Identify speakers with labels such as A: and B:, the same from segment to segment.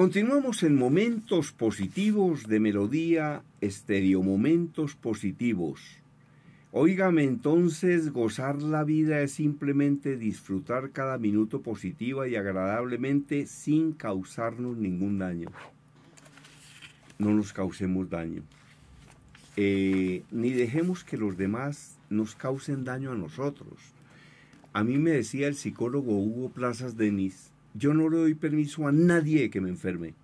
A: Continuamos en momentos positivos de melodía estéreo, momentos positivos. Óigame, entonces gozar la vida es simplemente disfrutar cada minuto positiva y agradablemente sin causarnos ningún daño. No nos causemos daño. Eh, ni dejemos que los demás nos causen daño a nosotros. A mí me decía el psicólogo Hugo Plazas Denis yo no le doy permiso a nadie de que me enferme.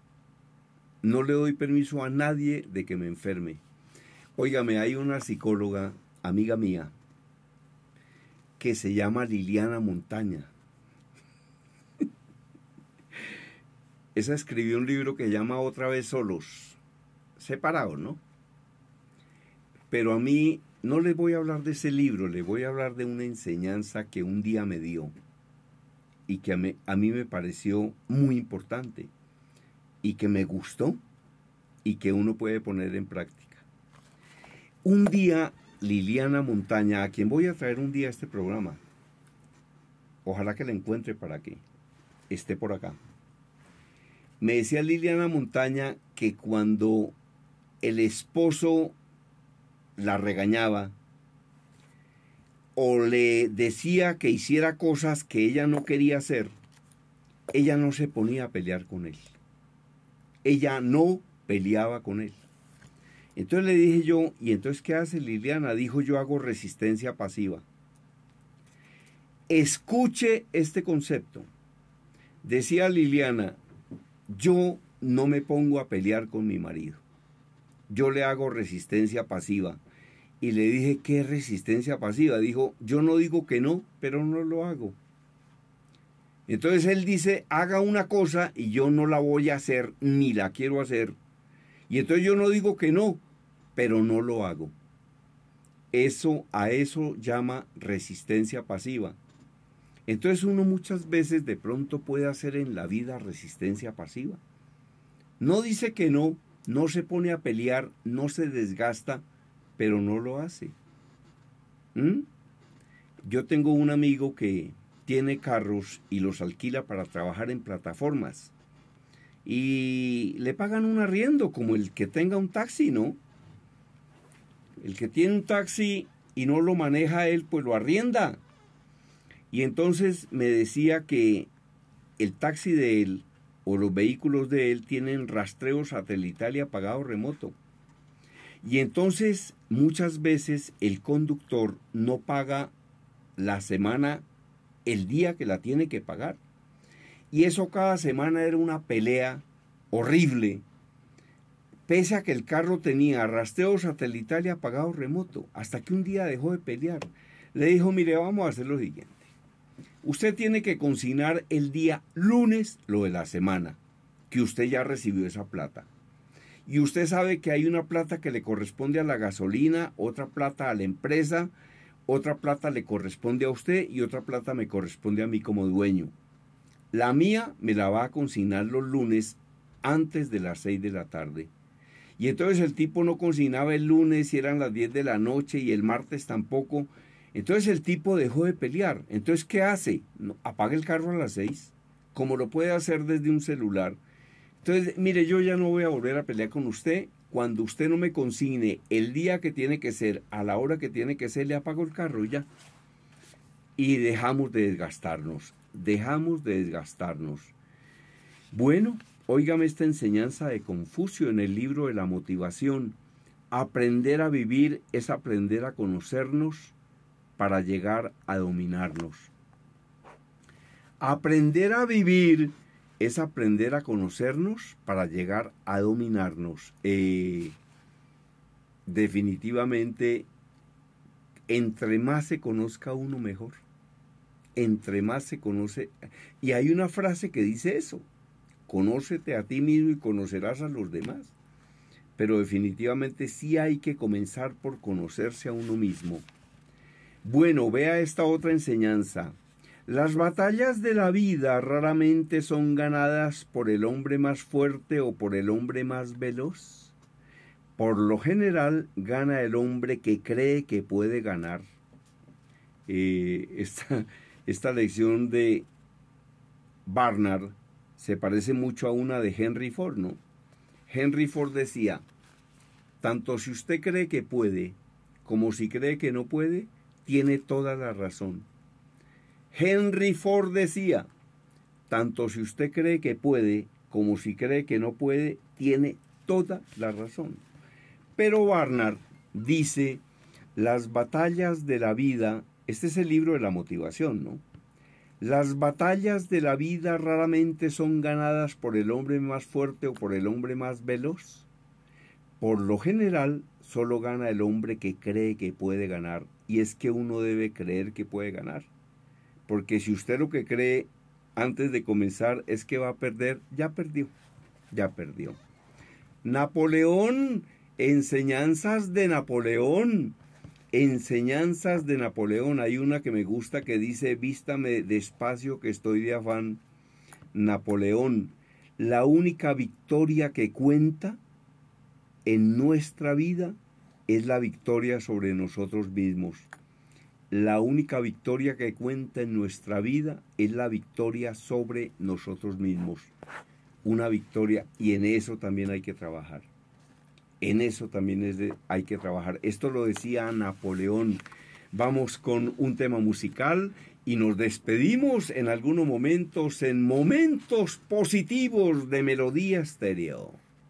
A: No le doy permiso a nadie de que me enferme. Óigame, hay una psicóloga, amiga mía, que se llama Liliana Montaña. Esa escribió un libro que llama Otra vez Solos, separado, ¿no? Pero a mí no le voy a hablar de ese libro, Le voy a hablar de una enseñanza que un día me dio y que a mí, me pareció muy importante y que me gustó y que uno puede poner en práctica. Un día, Liliana Montaña, a quien voy a traer un día este programa, ojalá que la encuentre para que esté por acá. Me decía Liliana Montaña que cuando el esposo la regañaba, o le decía que hiciera cosas que ella no quería hacer, ella no se ponía a pelear con él. Ella no peleaba con él. Entonces le dije yo, ¿y entonces qué hace Liliana? Dijo, yo hago resistencia pasiva. Escuche este concepto. Decía Liliana, yo no me pongo a pelear con mi marido. Yo le hago resistencia pasiva y le dije, ¿qué resistencia pasiva? Dijo, yo no digo que no, pero no lo hago. Entonces él dice, haga una cosa y yo no la voy a hacer ni la quiero hacer. Y entonces yo no digo que no, pero no lo hago. Eso a eso llama resistencia pasiva. Entonces uno muchas veces de pronto puede hacer en la vida resistencia pasiva. No dice que no, no se pone a pelear, no se desgasta, pero no lo hace. ¿Mm? Yo tengo un amigo que tiene carros y los alquila para trabajar en plataformas. Y le pagan un arriendo como el que tenga un taxi, ¿no? El que tiene un taxi y no lo maneja él, pues lo arrienda. Y entonces me decía que el taxi de él o los vehículos de él tienen rastreo satelital y apagado remoto. Y entonces muchas veces el conductor no paga la semana el día que la tiene que pagar. Y eso cada semana era una pelea horrible, pese a que el carro tenía rastreo satelital y apagado remoto, hasta que un día dejó de pelear. Le dijo, mire, vamos a hacer lo siguiente. Usted tiene que consignar el día lunes lo de la semana, que usted ya recibió esa plata y usted sabe que hay una plata que le corresponde a la gasolina, otra plata a la empresa, otra plata le corresponde a usted y otra plata me corresponde a mí como dueño. La mía me la va a consignar los lunes antes de las 6 de la tarde. Y entonces el tipo no consignaba el lunes y eran las 10 de la noche y el martes tampoco. Entonces el tipo dejó de pelear. Entonces, ¿qué hace? apaga el carro a las 6, como lo puede hacer desde un celular entonces, mire, yo ya no voy a volver a pelear con usted. Cuando usted no me consigne el día que tiene que ser, a la hora que tiene que ser, le apago el carro ya. Y dejamos de desgastarnos, dejamos de desgastarnos. Bueno, óigame esta enseñanza de Confucio en el libro de la motivación. Aprender a vivir es aprender a conocernos para llegar a dominarnos. Aprender a vivir es aprender a conocernos para llegar a dominarnos. Eh, definitivamente, entre más se conozca uno mejor, entre más se conoce, y hay una frase que dice eso, conócete a ti mismo y conocerás a los demás. Pero definitivamente sí hay que comenzar por conocerse a uno mismo. Bueno, vea esta otra enseñanza. Las batallas de la vida raramente son ganadas por el hombre más fuerte o por el hombre más veloz. Por lo general gana el hombre que cree que puede ganar. Eh, esta, esta lección de Barnard se parece mucho a una de Henry Ford, ¿no? Henry Ford decía, tanto si usted cree que puede como si cree que no puede, tiene toda la razón. Henry Ford decía, tanto si usted cree que puede como si cree que no puede, tiene toda la razón. Pero Barnard dice, las batallas de la vida, este es el libro de la motivación, ¿no? Las batallas de la vida raramente son ganadas por el hombre más fuerte o por el hombre más veloz. Por lo general, solo gana el hombre que cree que puede ganar, y es que uno debe creer que puede ganar. Porque si usted lo que cree antes de comenzar es que va a perder, ya perdió, ya perdió. Napoleón, enseñanzas de Napoleón, enseñanzas de Napoleón. Hay una que me gusta que dice, vístame despacio que estoy de afán. Napoleón, la única victoria que cuenta en nuestra vida es la victoria sobre nosotros mismos la única victoria que cuenta en nuestra vida es la victoria sobre nosotros mismos. Una victoria y en eso también hay que trabajar. En eso también es hay que trabajar. Esto lo decía Napoleón. Vamos con un tema musical y nos despedimos en algunos momentos, en momentos positivos de melodía estéreo.